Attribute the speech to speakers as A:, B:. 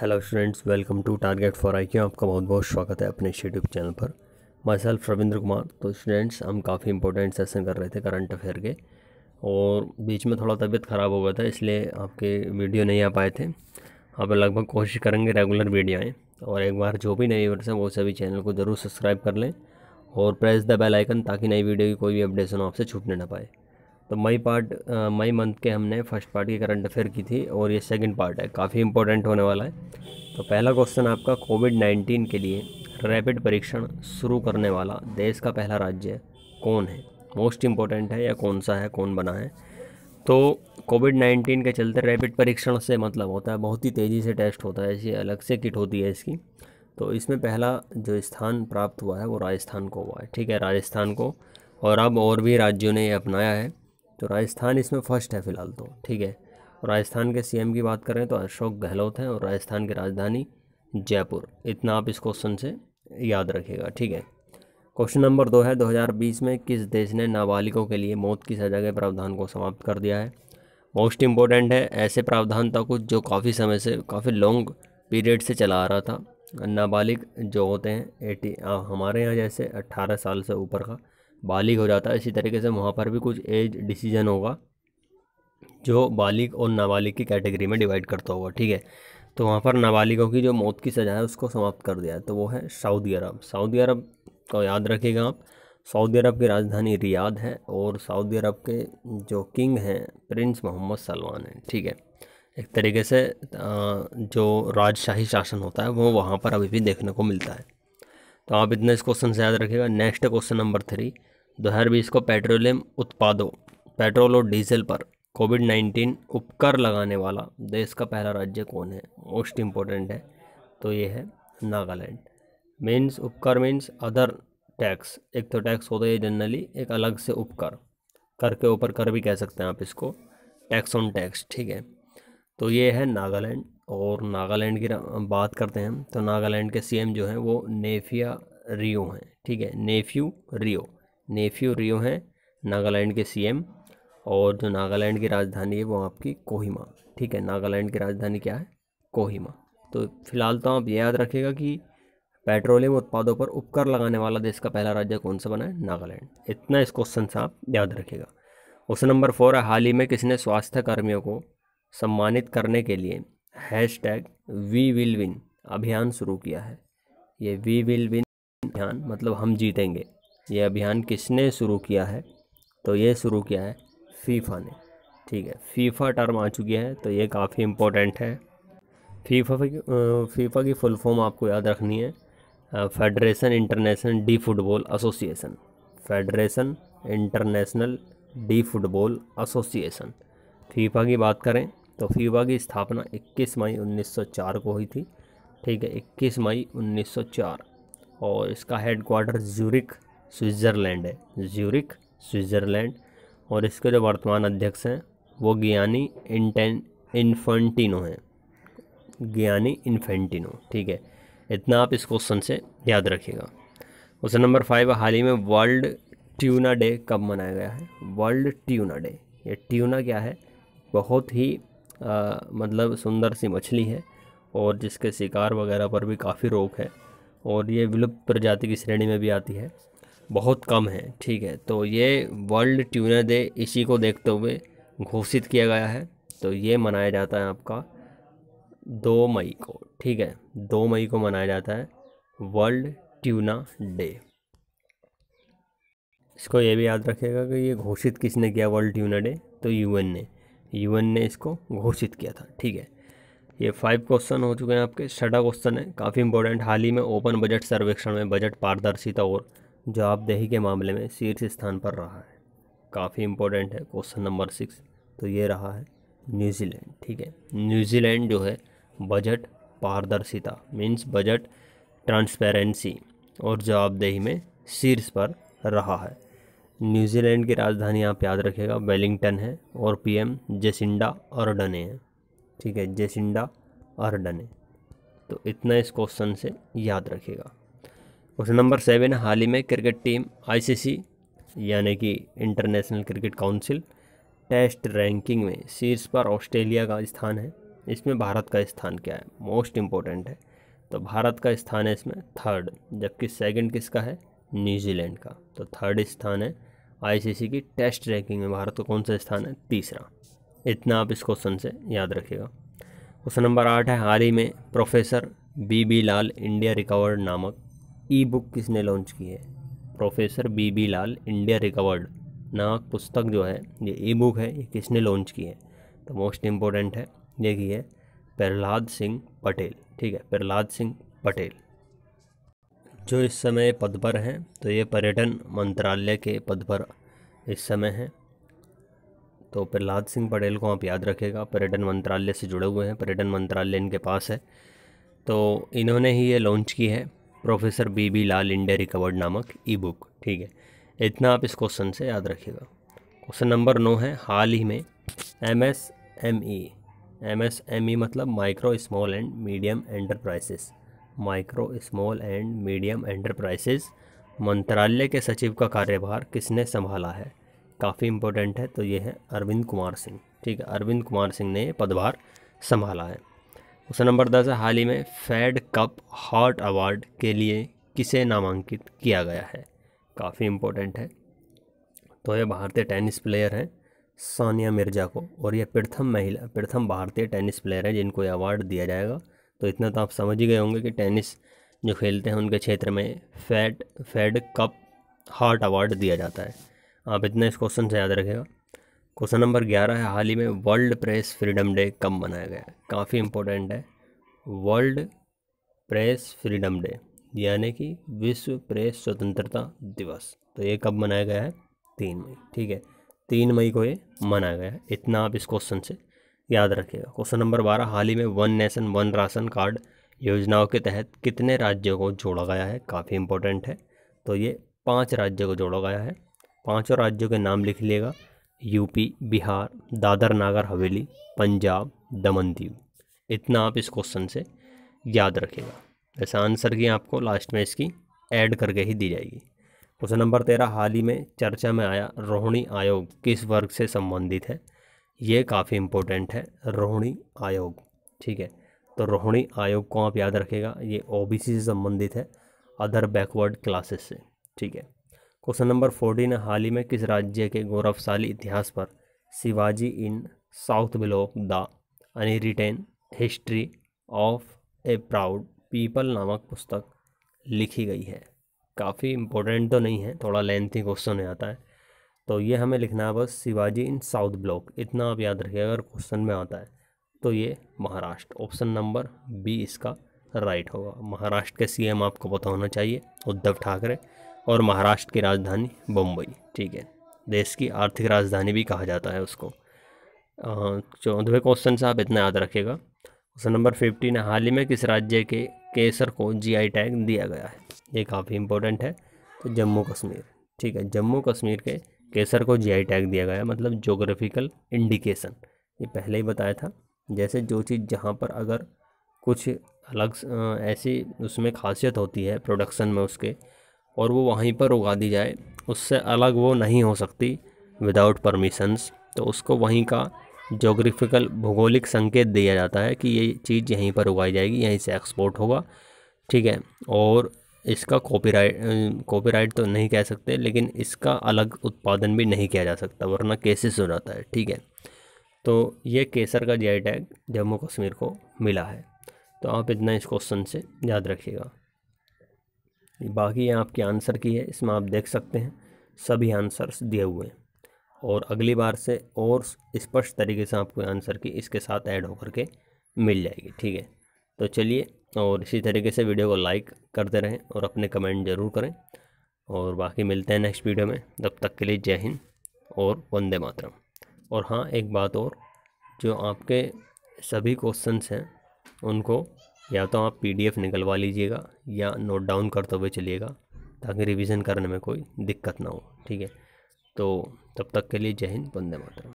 A: hello students welcome to target for I आपका बहुत बहुत स्वागत है अपने यूट्यूब चैनल पर माई सेल्फ रविंद्र कुमार तो स्टूडेंट्स हम काफ़ी इंपॉर्टेंट सेशन कर रहे थे करंट अफेयर के और बीच में थोड़ा तबीयत ख़राब हो गया था इसलिए आपके वीडियो नहीं आ पाए थे आप लगभग कोशिश करेंगे रेगुलर वीडियो आएँ और एक बार जो भी नई वर्ष हैं वो सभी चैनल को ज़रूर सब्सक्राइब कर लें और प्रेस द बेल आइकन ताकि नई वीडियो की कोई भी अपडेशन आपसे छूटने ना पाए तो मई पार्ट मई मंथ के हमने फर्स्ट पार्ट की करंट अफेयर की थी और ये सेकंड पार्ट है काफ़ी इंपॉर्टेंट होने वाला है तो पहला क्वेश्चन आपका कोविड नाइन्टीन के लिए रैपिड परीक्षण शुरू करने वाला देश का पहला राज्य कौन है मोस्ट इम्पोर्टेंट है या कौन सा है कौन बना है तो कोविड नाइन्टीन के चलते रैपिड परीक्षण से मतलब होता है बहुत ही तेज़ी से टेस्ट होता है ऐसी अलग से किट होती है इसकी तो इसमें पहला जो स्थान प्राप्त हुआ है वो राजस्थान को हुआ है ठीक है राजस्थान को और अब और भी राज्यों ने ये अपनाया है तो राजस्थान इसमें फर्स्ट है फ़िलहाल तो ठीक है राजस्थान के सीएम की बात करें तो अशोक गहलोत हैं और राजस्थान की राजधानी जयपुर इतना आप इस क्वेश्चन से याद रखिएगा ठीक है क्वेश्चन नंबर दो है 2020 में किस देश ने नाबालिगों के लिए मौत की सजा के प्रावधान को समाप्त कर दिया है मोस्ट इम्पोर्टेंट है ऐसे प्रावधान था कुछ जो काफ़ी समय से काफ़ी लॉन्ग पीरियड से चला आ रहा था नाबालिग जो होते हैं एटी हमारे यहाँ जैसे अट्ठारह साल से ऊपर का बालिग हो जाता है इसी तरीके से वहाँ पर भी कुछ एज डिसीजन होगा जो बालिग और नाबालिग की कैटेगरी में डिवाइड करता होगा ठीक है तो वहाँ पर नाबालिगों की जो मौत की सज़ा है उसको समाप्त कर दिया है तो वो है सऊदी अरब सऊदी अरब को याद रखिएगा आप सऊदी अरब की राजधानी रियाद है और सऊदी अरब के जो किंग हैं प्रिंस मोहम्मद सलमान हैं ठीक है एक तरीके से जो राजशाही शासन होता है वो वहाँ पर अभी भी देखने को मिलता है तो आप इतने इस क्वेश्चन से याद रखिएगा नेक्स्ट क्वेश्चन नंबर थ्री हज़ार बीस को पेट्रोलियम उत्पादों पेट्रोल और डीजल पर कोविड नाइन्टीन उपकर लगाने वाला देश का पहला राज्य कौन है मोस्ट इम्पोर्टेंट है तो ये है नागालैंड मीन्स उपकर मीन्स अदर टैक्स एक तो टैक्स होता है जनरली एक अलग से उपकर कर के ऊपर कर भी कह सकते हैं आप इसको टैक्स ऑन टैक्स ठीक है तो ये है नागालैंड और नागालैंड की बात करते हैं तो नागालैंड के सीएम जो हैं वो नेफिया रियो हैं ठीक है नेफ्यू रियो नेफ्यू रियो हैं नागालैंड के सीएम और जो नागालैंड की राजधानी है वो आपकी कोहिमा ठीक है नागालैंड की राजधानी क्या है कोहिमा तो फिलहाल तो आप ये याद रखिएगा कि पेट्रोलियम उत्पादों पर उपकर लगाने वाला देश का पहला राज्य कौन सा बना है नागालैंड इतना इस क्वेश्चन से आप याद रखिएगा क्वेश्चन नंबर फोर है हाल ही में किसने स्वास्थ्य कर्मियों को सम्मानित करने के लिए hashtag we will win अभियान शुरू किया है ये वी विल विन अभियान मतलब हम जीतेंगे ये अभियान किसने शुरू किया है तो ये शुरू किया है फीफा ने ठीक है फीफा टर्म आ चुकी है तो ये काफ़ी इम्पोर्टेंट है फीफा फीफा की फुल फॉर्म आपको याद रखनी है Federation International de Football Association Federation International de Football Association FIFA की बात करें तो फीफा की स्थापना 21 मई 1904 को हुई थी ठीक है 21 मई 1904 और इसका हेड क्वार्टर ज्यूरिक स्विट्ज़रलैंड है ज्यूरिक स्विट्ज़रलैंड और इसके जो वर्तमान अध्यक्ष हैं वो ज्ञानी इंटेन इन्फेंटिनो हैं ज्ञानी इन्फेंटिनो ठीक है इतना आप इस क्वेश्चन से याद रखिएगा क्वेश्चन नंबर फाइव हाल ही में वर्ल्ड ट्यूना डे कब मनाया गया है वर्ल्ड ट्यूना डे ये ट्यूना क्या है बहुत ही आ, मतलब सुंदर सी मछली है और जिसके शिकार वगैरह पर भी काफ़ी रोक है और ये विलुप्त प्रजाति की श्रेणी में भी आती है बहुत कम है ठीक है तो ये वर्ल्ड ट्यूनर डे इसी को देखते हुए घोषित किया गया है तो ये मनाया जाता है आपका दो मई को ठीक है दो मई को मनाया जाता है वर्ल्ड ट्यूना डे इसको ये भी याद रखेगा कि ये घोषित किसने किया वर्ल्ड ट्यूना डे तो यूएन ने यूएन ने इसको घोषित किया था ठीक है ये फाइव क्वेश्चन हो चुके हैं आपके छठा क्वेश्चन है काफ़ी इंपॉर्टेंट हाल ही में ओपन बजट सर्वेक्षण में बजट पारदर्शिता और जवाबदेही के मामले में शीर्ष स्थान पर रहा है काफ़ी इम्पोर्टेंट है क्वेश्चन नंबर सिक्स तो ये रहा है न्यूजीलैंड ठीक है न्यूजीलैंड जो है बजट पारदर्शिता मीन्स बजट ट्रांसपेरेंसी और जवाबदेही में शीर्ष पर रहा है न्यूजीलैंड की राजधानी आप याद रखेगा वेलिंगटन है और पीएम जेसिंडा अर्डने हैं ठीक है जेसिंडा अर्डने तो इतना इस क्वेश्चन से याद रखेगा क्वेश्चन नंबर सेवन हाल ही में क्रिकेट टीम आईसीसी यानी कि International Cricket Council test ranking में शीर्ष पर ऑस्ट्रेलिया का स्थान है इसमें भारत का स्थान क्या है मोस्ट इम्पोर्टेंट है तो भारत का स्थान है इसमें थर्ड जबकि सेकंड किसका है न्यूजीलैंड का तो थर्ड स्थान है आईसीसी की टेस्ट रैंकिंग में भारत का कौन सा स्थान है तीसरा इतना आप इस क्वेश्चन से याद रखिएगा क्वेश्चन नंबर आठ है हाल ही में professor B B Lal India recovered नामक ई बुक किसने लॉन्च की है professor B B Lal India recovered नामक पुस्तक जो है ये ई बुक है ये किसने लॉन्च की है तो मोस्ट इम्पोर्टेंट है ये की है प्रहलाद सिंह पटेल ठीक है प्रहलाद सिंह पटेल जो इस समय पद पर हैं तो ये पर्यटन मंत्रालय के पद पर इस समय हैं तो प्रहलाद सिंह पटेल को आप याद रखेगा पर्यटन मंत्रालय से जुड़े हुए हैं पर्यटन मंत्रालय इनके पास है तो इन्होंने ही ये लॉन्च की है professor B B Lal India recovered नामक ई बुक ठीक है इतना आप इस क्वेश्चन से याद रखिएगा क्वेश्चन नंबर नौ है हाल ही में M S M E M S M E मतलब micro small and medium enterprises micro small and medium enterprises मंत्रालय के सचिव का कार्यभार किसने संभाला है काफ़ी इंपॉर्टेंट है तो ये है अरविंद कुमार सिंह ठीक है अरविंद कुमार सिंह ने पदभार संभाला है क्वेश्चन नंबर दस है हाल ही में फेड कप हॉट अवार्ड के लिए किसे नामांकित किया गया है काफ़ी इम्पोर्टेंट है तो ये भारतीय टेनिस प्लेयर हैं सानिया मिर्जा को और ये प्रथम महिला प्रथम भारतीय टेनिस प्लेयर हैं जिनको ये अवार्ड दिया जाएगा तो इतना तो आप समझ ही गए होंगे कि टेनिस जो खेलते हैं उनके क्षेत्र में Fed Fed Cup Heart award दिया जाता है आप इतना इस क्वेश्चन से याद रखेगा क्वेश्चन नंबर ग्यारह है हाल ही में वर्ल्ड प्रेस फ्रीडम डे कब मनाया गया काफ़ी इम्पोर्टेंट है वर्ल्ड प्रेस फ्रीडम डे यानी कि विश्व प्रेस स्वतंत्रता दिवस तो ये कब मनाया गया है तीन मई ठीक है तीन मई को ये मनाया गया है इतना आप इस क्वेश्चन से याद रखिएगा क्वेश्चन नंबर बारह हाल ही में one nation one ration card योजनाओं के तहत कितने राज्यों को जोड़ा गया है काफ़ी इम्पोर्टेंट है तो ये पाँच राज्यों को जोड़ा गया है पाँचों राज्यों के नाम लिख लिएगा यूपी बिहार दादर नागर हवेली पंजाब दमन दीव इतना आप इस क्वेश्चन से याद रखेगा वैसे आंसर की आपको लास्ट में इसकी ऐड करके ही दी जाएगी क्वेश्चन नंबर तेरह हाल ही में चर्चा में आया रोहिणी आयोग किस वर्ग से संबंधित है ये काफ़ी इम्पोर्टेंट है रोहिणी आयोग ठीक है तो रोहिणी आयोग को आप याद रखेगा ये ओबीसी से संबंधित है अदर बैकवर्ड क्लासेस से ठीक है क्वेश्चन नंबर फोर्टीन हाल ही में किस राज्य के गौरवशाली इतिहास पर Shivaji in South Block the unwritten history of a proud people नामक पुस्तक लिखी गई है काफ़ी इम्पोर्टेंट तो नहीं है थोड़ा लेंथी क्वेश्चन हो जाता है तो ये हमें लिखना है बस शिवाजी इन साउथ ब्लॉक इतना आप याद रखिए अगर क्वेश्चन में आता है तो ये महाराष्ट्र ऑप्शन नंबर बी इसका राइट होगा महाराष्ट्र के सीएम आपको पता होना चाहिए उद्धव ठाकरे और महाराष्ट्र की राजधानी बम्बई ठीक है देश की आर्थिक राजधानी भी कहा जाता है उसको चौदहवें क्वेश्चन से आप इतना याद रखिएगा क्वेश्चन नंबर फिफ्टीन हाल ही में किस राज्य के केसर को जीआई टैग दिया गया है ये काफ़ी इंपॉर्टेंट है तो जम्मू कश्मीर ठीक है जम्मू कश्मीर के केसर को जीआई टैग दिया गया है मतलब जोग्राफिकल इंडिकेशन ये पहले ही बताया था जैसे जो चीज़ जहाँ पर अगर कुछ अलग ऐसी उसमें खासियत होती है प्रोडक्शन में उसके और वो वहीं पर उगा दी जाए उससे अलग वो नहीं हो सकती विदाउट परमिशंस तो उसको वहीं का जोग्राफिकल भूगोलिक संकेत दिया जाता है कि ये चीज़ यहीं पर उगाई जाएगी यहीं से एक्सपोर्ट होगा ठीक है और इसका कॉपीराइट कॉपीराइट तो नहीं कह सकते लेकिन इसका अलग उत्पादन भी नहीं किया जा सकता वरना केसेस हो जाता है ठीक है तो ये केसर का जी टैग जम्मू कश्मीर को मिला है तो आप इतना इस क्वेश्चन से याद रखिएगा बाकी आपके आंसर की है इसमें आप देख सकते हैं सभी आंसर्स दिए हुए हैं और अगली बार से और स्पष्ट तरीके से आपको आंसर की इसके साथ ऐड होकर के मिल जाएगी ठीक है तो चलिए और इसी तरीके से वीडियो को लाइक करते रहें और अपने कमेंट ज़रूर करें और बाकी मिलते हैं नेक्स्ट वीडियो में तब तक के लिए जय हिंद और वंदे मातरम और हाँ एक बात और जो आपके सभी क्वेश्चंस हैं उनको या तो आप पीडीएफ निकलवा लीजिएगा या नोट डाउन करते हुए चलिएगा ताकि रिवीजन करने में कोई दिक्कत ना हो ठीक है तो तब तक के लिए जय हिंद वंदे मातरम